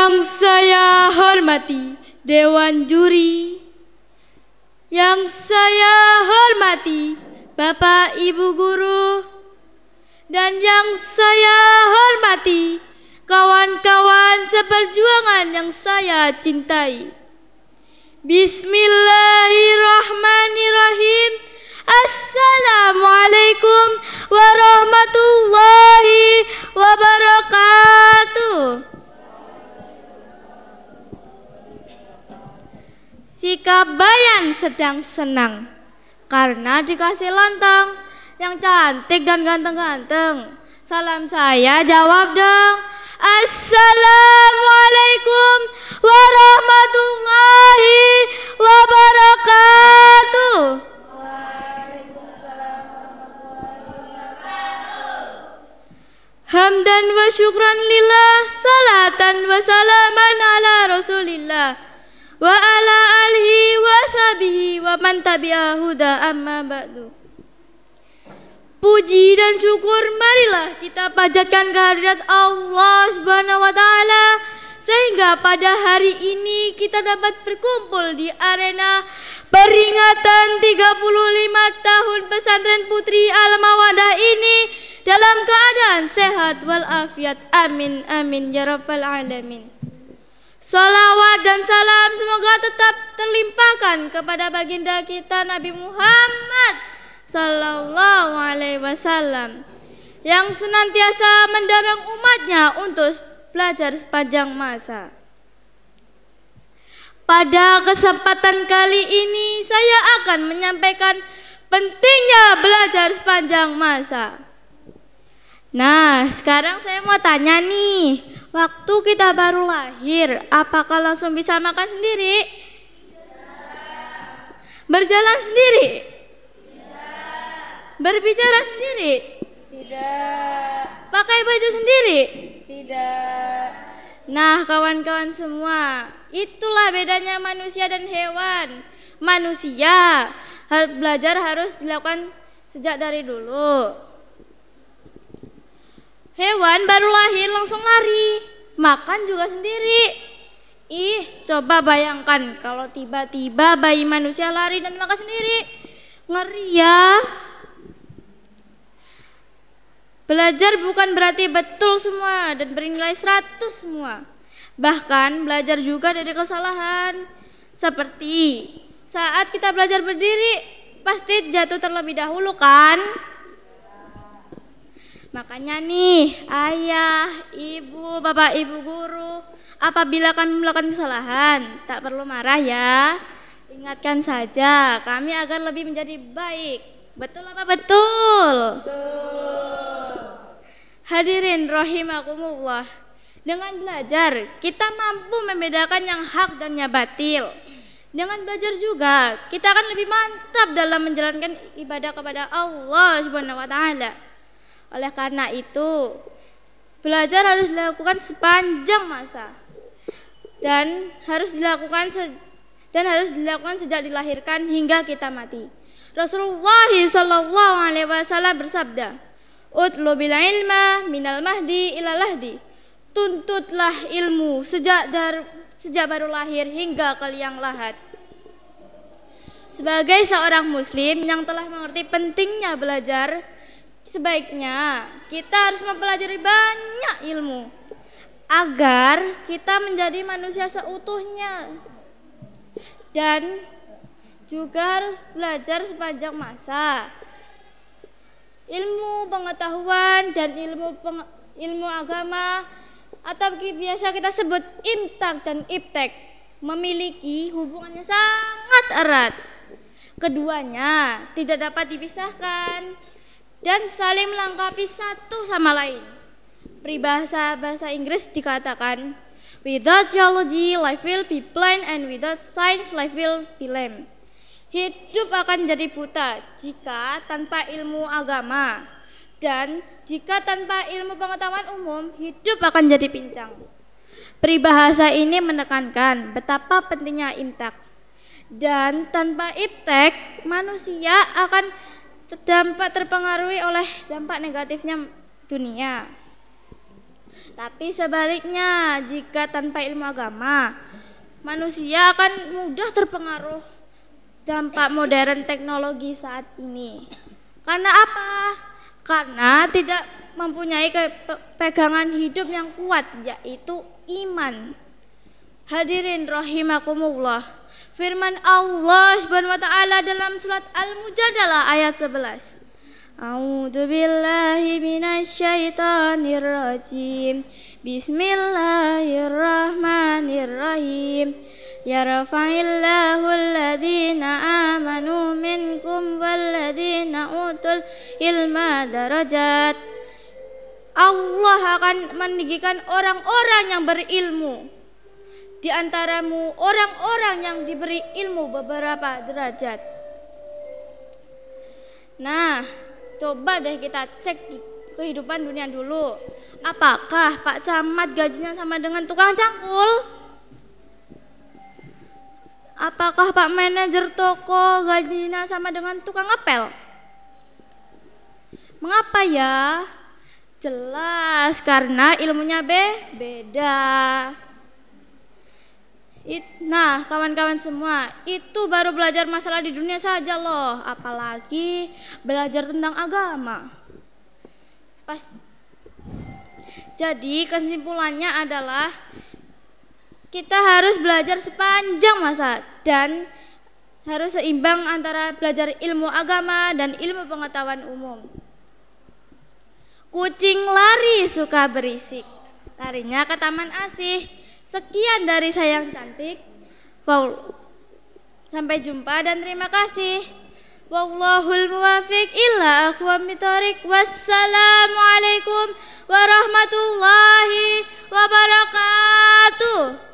Yang saya hormati Dewan Juri Yang saya hormati Bapak Ibu Guru Dan yang saya hormati Kawan-kawan seperjuangan yang saya cintai Bismillahirrahmanirrahim Assalamualaikum warahmatullahi Kabayan sedang senang karena dikasih lontong yang cantik dan ganteng-ganteng. Salam saya jawab dong. Assalamualaikum warahmatullahi wabarakatuh. Hamdan wa syukran lillah, salatan wa salaman ala rasulillah wa ala alihi wa sahbihi wa man huda amma ba'du Puji dan syukur marilah kita panjatkan kehadirat Allah Subhanahu wa taala sehingga pada hari ini kita dapat berkumpul di arena peringatan 35 tahun pesantren Putri Al-Mawadah ini dalam keadaan sehat walafiat. Amin amin ya rabbal alamin. Salawat dan salam semoga tetap terlimpahkan kepada baginda kita Nabi Muhammad Sallallahu Alaihi Wasallam yang senantiasa mendorong umatnya untuk belajar sepanjang masa. Pada kesempatan kali ini saya akan menyampaikan pentingnya belajar sepanjang masa. Nah, sekarang saya mau tanya nih, Waktu kita baru lahir, apakah langsung bisa makan sendiri? Tidak. Berjalan sendiri? Tidak. Berbicara sendiri? Tidak. Pakai baju sendiri? Tidak. Nah, kawan-kawan semua, itulah bedanya manusia dan hewan. Manusia belajar harus dilakukan sejak dari dulu. Hewan baru lahir langsung lari, makan juga sendiri. Ih, coba bayangkan kalau tiba-tiba bayi manusia lari dan makan sendiri. Ngeri ya. Belajar bukan berarti betul semua dan bernilai 100 semua. Bahkan belajar juga dari kesalahan. Seperti saat kita belajar berdiri, pasti jatuh terlebih dahulu kan? Makanya nih, ayah, ibu, bapak, ibu guru, apabila kami melakukan kesalahan, tak perlu marah ya. Ingatkan saja kami agar lebih menjadi baik. Betul apa betul? Betul. Hadirin rahimakumullah. Dengan belajar, kita mampu membedakan yang hak dan yang batil. Dengan belajar juga, kita akan lebih mantap dalam menjalankan ibadah kepada Allah Subhanahu wa taala. Oleh karena itu, belajar harus dilakukan sepanjang masa dan harus dilakukan se- dan harus dilakukan sejak dilahirkan hingga kita mati. Rasulullah Shallallahu Alaihi Wasallam bersabda, Utlu bil ilma minal mahdi ilalahdi. Tuntutlah ilmu sejak dar, sejak baru lahir hingga ke liang lahat. Sebagai seorang muslim yang telah mengerti pentingnya belajar, Sebaiknya kita harus mempelajari banyak ilmu agar kita menjadi manusia seutuhnya dan juga harus belajar sepanjang masa ilmu pengetahuan dan ilmu peng, ilmu agama atau biasa kita sebut imtak dan iptek memiliki hubungannya sangat erat keduanya tidak dapat dipisahkan dan saling melengkapi satu sama lain. Peribahasa bahasa Inggris dikatakan, without geology life will be plain and without science life will be lame. Hidup akan jadi buta jika tanpa ilmu agama dan jika tanpa ilmu pengetahuan umum hidup akan jadi pincang. Peribahasa ini menekankan betapa pentingnya imtak dan tanpa iptek manusia akan terdampak terpengaruhi oleh dampak negatifnya dunia. Tapi sebaliknya, jika tanpa ilmu agama, manusia akan mudah terpengaruh dampak modern teknologi saat ini. Karena apa? Karena tidak mempunyai pegangan hidup yang kuat, yaitu iman. Hadirin rahimakumullah. Firman Allah Subhanahu wa taala dalam surat Al-Mujadalah ayat 11. A'udzu billahi minasyaitonir rajim. Bismillahirrahmanirrahim. rafa'illahu alladhina amanu minkum walladhina utul ilma darajat. Allah akan meninggikan orang-orang yang berilmu di antaramu orang-orang yang diberi ilmu beberapa derajat. Nah, coba deh kita cek kehidupan dunia dulu. Apakah Pak Camat gajinya sama dengan tukang cangkul? Apakah Pak Manajer toko gajinya sama dengan tukang ngepel? Mengapa ya? Jelas karena ilmunya be beda. It, nah, kawan-kawan semua, itu baru belajar masalah di dunia saja loh, apalagi belajar tentang agama. Pas, jadi kesimpulannya adalah kita harus belajar sepanjang masa dan harus seimbang antara belajar ilmu agama dan ilmu pengetahuan umum. Kucing lari suka berisik, larinya ke taman asih Sekian dari saya yang cantik. Wow. Sampai jumpa dan terima kasih. Wallahul muwafiq illa akhwam bitarik. Wassalamualaikum warahmatullahi wabarakatuh.